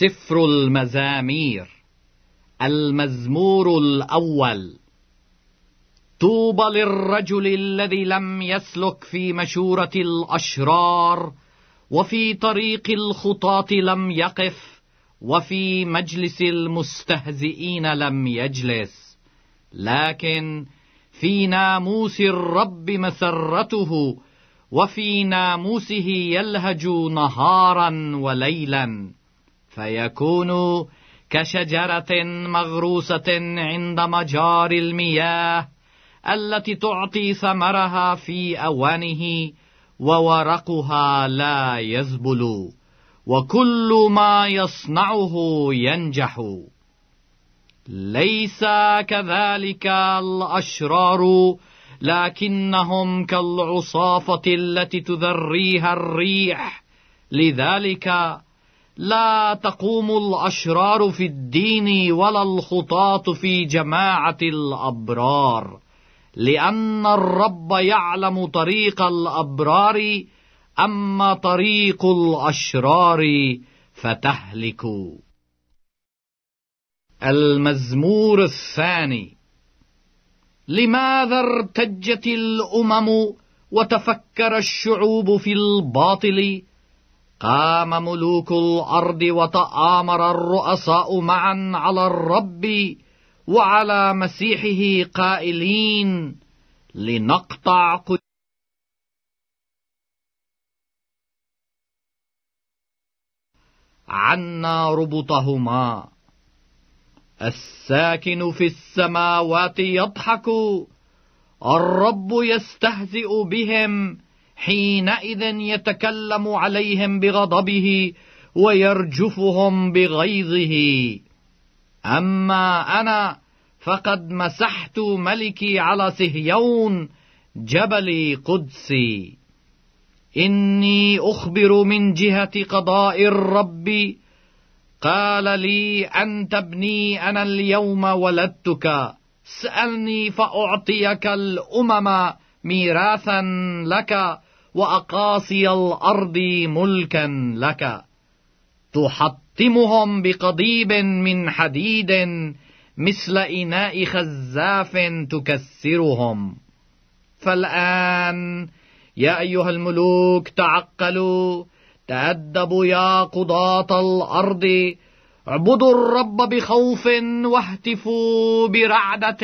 سفر المزامير المزمور الأول طوبى للرجل الذي لم يسلك في مشورة الأشرار وفي طريق الخطاة لم يقف وفي مجلس المستهزئين لم يجلس لكن في ناموس الرب مسرته وفي ناموسه يلهج نهارا وليلا فيكون كشجرة مغروسة عند مجار المياه التي تعطي ثمرها في أوانه وورقها لا يذبل وكل ما يصنعه ينجح ليس كذلك الأشرار لكنهم كالعصافة التي تذريها الريح لذلك لا تقوم الأشرار في الدين ولا الخطاة في جماعة الأبرار لأن الرب يعلم طريق الأبرار أما طريق الأشرار فتهلك المزمور الثاني لماذا ارتجت الأمم وتفكر الشعوب في الباطل؟ قام ملوك الأرض وتآمر الرؤساء معا على الرب وعلى مسيحه قائلين لنقطع قد... عنا ربطهما الساكن في السماوات يضحك الرب يستهزئ بهم حينئذ يتكلم عليهم بغضبه ويرجفهم بغيظه اما انا فقد مسحت ملكي على سهيون جبل قدسي اني اخبر من جهه قضاء الرب قال لي انت ابني انا اليوم ولدتك اسالني فاعطيك الامم ميراثا لك واقاصي الارض ملكا لك تحطمهم بقضيب من حديد مثل اناء خزاف تكسرهم فالان يا ايها الملوك تعقلوا تادبوا يا قضاه الارض اعبدوا الرب بخوف واهتفوا برعده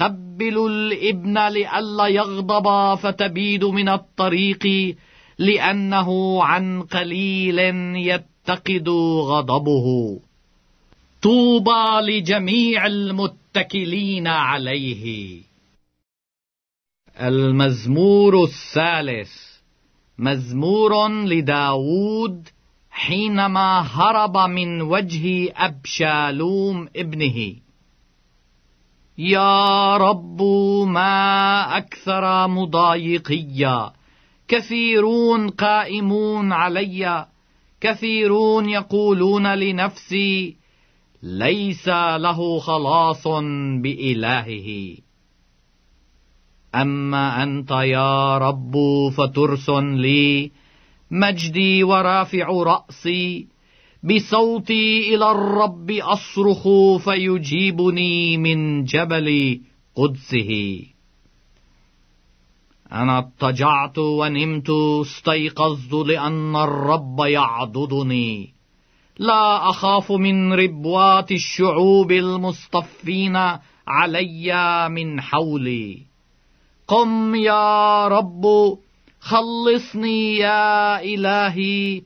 قبلوا الابن لئلا يغضب فتبيد من الطريق لأنه عن قليل يتقد غضبه طوبى لجميع المتكلين عليه المزمور الثالث مزمور لداود حينما هرب من وجه أبشالوم ابنه يا رب ما أكثر مضايقي كثيرون قائمون علي كثيرون يقولون لنفسي ليس له خلاص بإلهه أما أنت يا رب فترس لي مجدي ورافع رأسي بصوتي إلى الرب أصرخ فيجيبني من جبل قدسه أنا اضطجعت ونمت استيقظت لأن الرب يعضدني لا أخاف من ربوات الشعوب المصطفين علي من حولي قم يا رب خلصني يا إلهي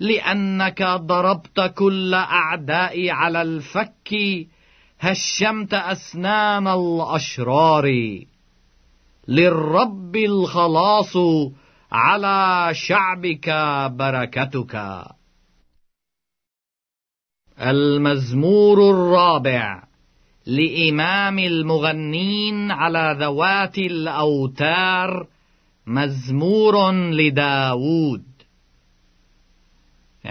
لأنك ضربت كل أعدائي على الفك هشمت أسنان الأشرار للرب الخلاص على شعبك بركتك المزمور الرابع لإمام المغنين على ذوات الأوتار مزمور لداوود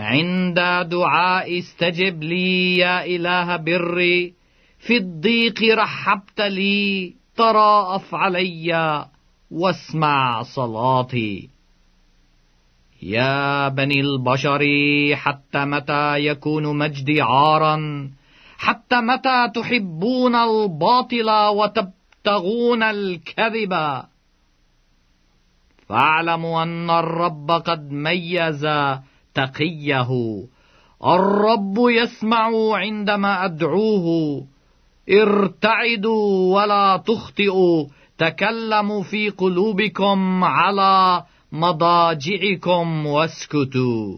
عند دعاء استجب لي يا إله بري في الضيق رحبت لي تراءف علي واسمع صلاتي يا بني البشر حتى متى يكون مجدي عارا حتى متى تحبون الباطل وتبتغون الكذب فاعلموا أن الرب قد ميز تقيه الرب يسمع عندما أدعوه ارتعدوا ولا تخطئوا تكلموا في قلوبكم على مضاجعكم واسكتوا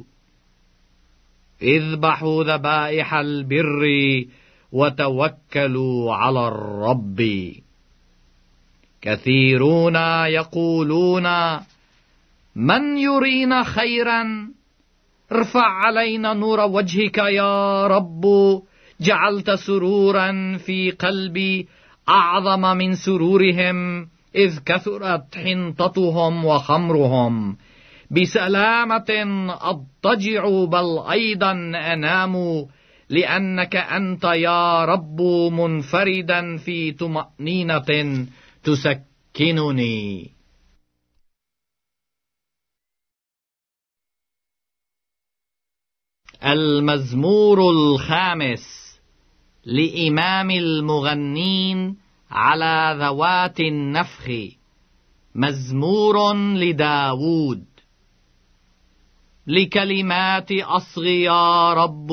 اذبحوا ذبائح البر وتوكلوا على الرب كثيرون يقولون من يرينا خيرا ارفع علينا نور وجهك يا رب جعلت سرورا في قلبي اعظم من سرورهم اذ كثرت حنطتهم وخمرهم بسلامه اضطجع بل ايضا انام لانك انت يا رب منفردا في طمانينه تسكنني المزمور الخامس لإمام المغنين على ذوات النفخ مزمور لداود لكلمات أصغي يا رب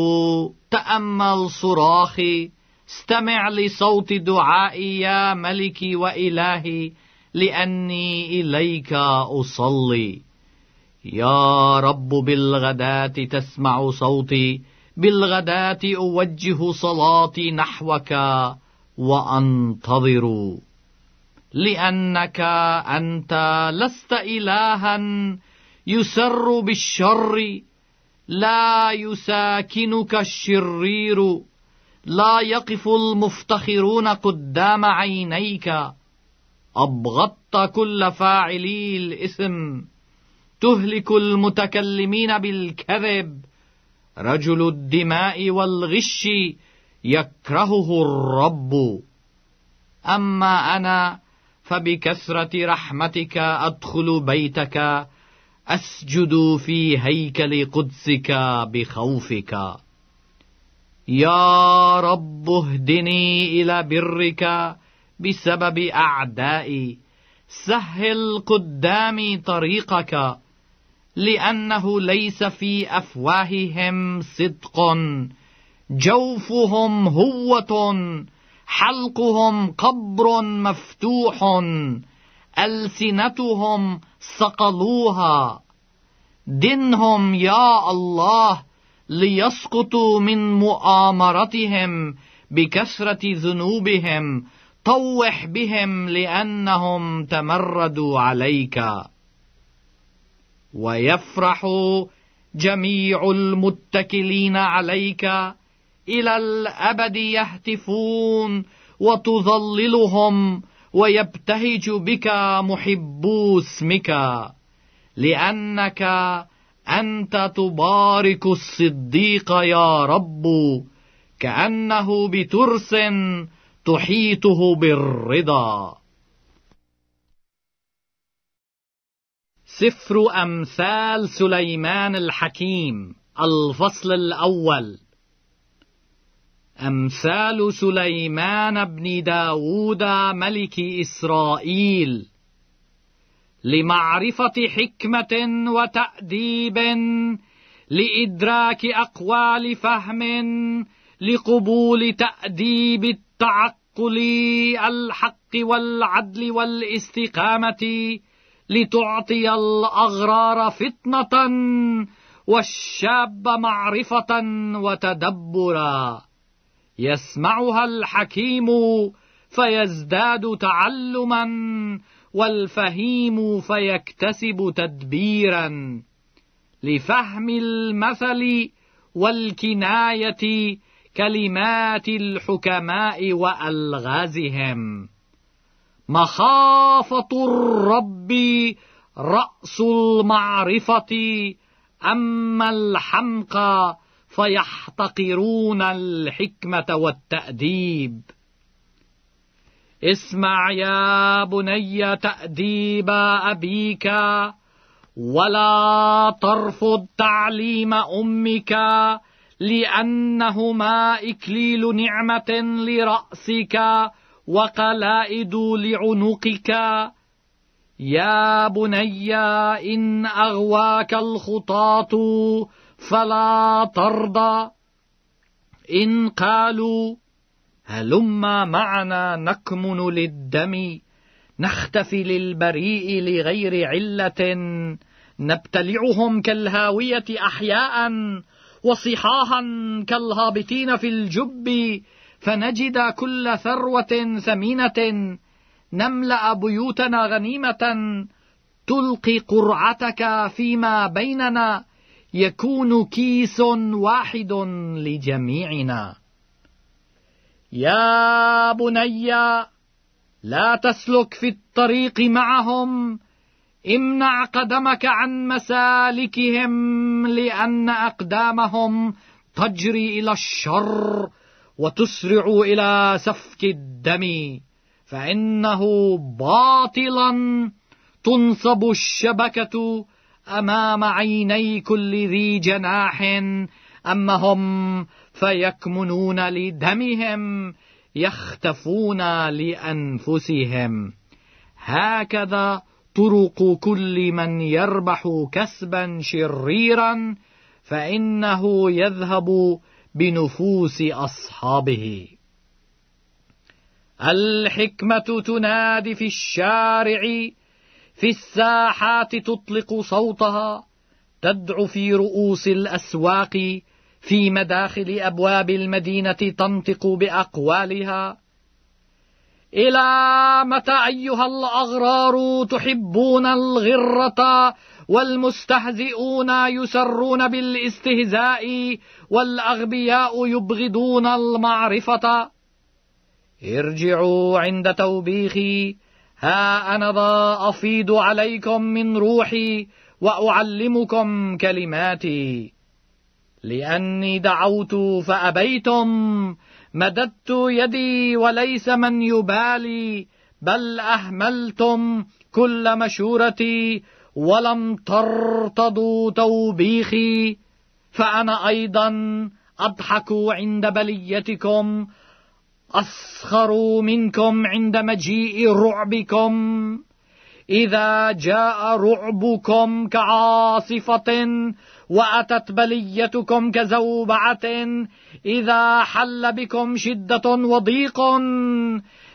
تأمل صراخي استمع لصوت دعائي يا ملكي وإلهي لأني إليك أصلي يا رب بالغداة تسمع صوتي بالغداة أوجه صلاتي نحوك وأنتظر لأنك أنت لست إلها يسر بالشر لا يساكنك الشرير لا يقف المفتخرون قدام عينيك أبغضت كل فاعلي الإثم تهلك المتكلمين بالكذب رجل الدماء والغش يكرهه الرب اما انا فبكثره رحمتك ادخل بيتك اسجد في هيكل قدسك بخوفك يا رب اهدني الى برك بسبب اعدائي سهل قدامي طريقك لأنه ليس في أفواههم صدق جوفهم هوة حلقهم قبر مفتوح ألسنتهم صقلوها دنهم يا الله ليسقطوا من مؤامرتهم بكثرة ذنوبهم طوح بهم لأنهم تمردوا عليك ويفرح جميع المتكلين عليك الى الابد يهتفون وتظللهم ويبتهج بك محبو اسمك لانك انت تبارك الصديق يا رب كانه بترس تحيطه بالرضا سفر أمثال سليمان الحكيم الفصل الأول أمثال سليمان بن داود ملك إسرائيل لمعرفة حكمة وتأديب لإدراك أقوال فهم لقبول تأديب التعقل الحق والعدل والاستقامة لتعطي الأغرار فطنة والشاب معرفة وتدبرا يسمعها الحكيم فيزداد تعلما والفهيم فيكتسب تدبيرا لفهم المثل والكناية كلمات الحكماء وألغازهم مخافة الرب رأس المعرفة أما الحمقى فيحتقرون الحكمة والتأديب اسمع يا بني تأديب أبيك ولا ترفض تعليم أمك لأنهما إكليل نعمة لرأسك وقلائد لعنقك يا بني إن أغواك الخطاط فلا ترضى إن قالوا هلما معنا نكمن للدم نختفي للبريء لغير علة نبتلعهم كالهاوية أحياء وصحاحا كالهابطين في الجب فنجد كل ثروة ثمينة نملأ بيوتنا غنيمة تلقي قرعتك فيما بيننا يكون كيس واحد لجميعنا يا بني لا تسلك في الطريق معهم امنع قدمك عن مسالكهم لان اقدامهم تجري الى الشر وتسرعوا إلى سفك الدم فإنه باطلا تنصب الشبكة أمام عيني كل ذي جناح أما هم فيكمنون لدمهم يختفون لأنفسهم هكذا طرق كل من يربح كسبا شريرا فإنه يذهب بنفوس أصحابه الحكمة تنادي في الشارع في الساحات تطلق صوتها تدعو في رؤوس الأسواق في مداخل أبواب المدينة تنطق بأقوالها إلى متى أيها الأغرار تحبون الغرة والمستهزئون يسرون بالاستهزاء والأغبياء يبغضون المعرفة ارجعوا عند توبيخي ها أنا ذا أفيض عليكم من روحي وأعلمكم كلماتي لأني دعوت فأبيتم مددت يدي وليس من يبالي بل أهملتم كل مشورتي ولم ترتضوا توبيخي فأنا أيضا أضحك عند بليتكم أسخر منكم عند مجيء رعبكم إذا جاء رعبكم كعاصفة وأتت بليتكم كزوبعة إذا حل بكم شدة وضيق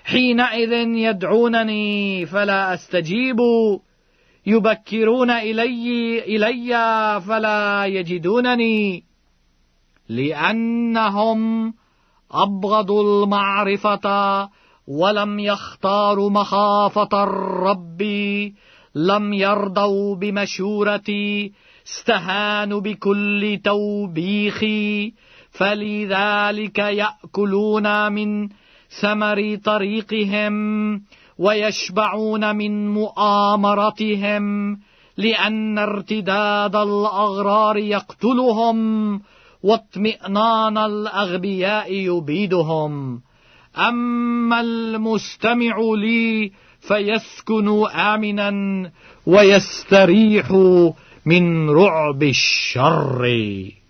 حينئذ يدعونني فلا أستجيب يبكرون إلي, إلي فلا يجدونني لأنهم أبغضوا المعرفة ولم يختاروا مخافة الرب لم يرضوا بمشورتي استهانوا بكل توبيخي فلذلك يأكلون من ثمر طريقهم ويشبعون من مؤامرتهم لأن ارتداد الأغرار يقتلهم واطمئنان الأغبياء يبيدهم أما المستمع لي فيسكن آمنا ويستريح من رعب الشر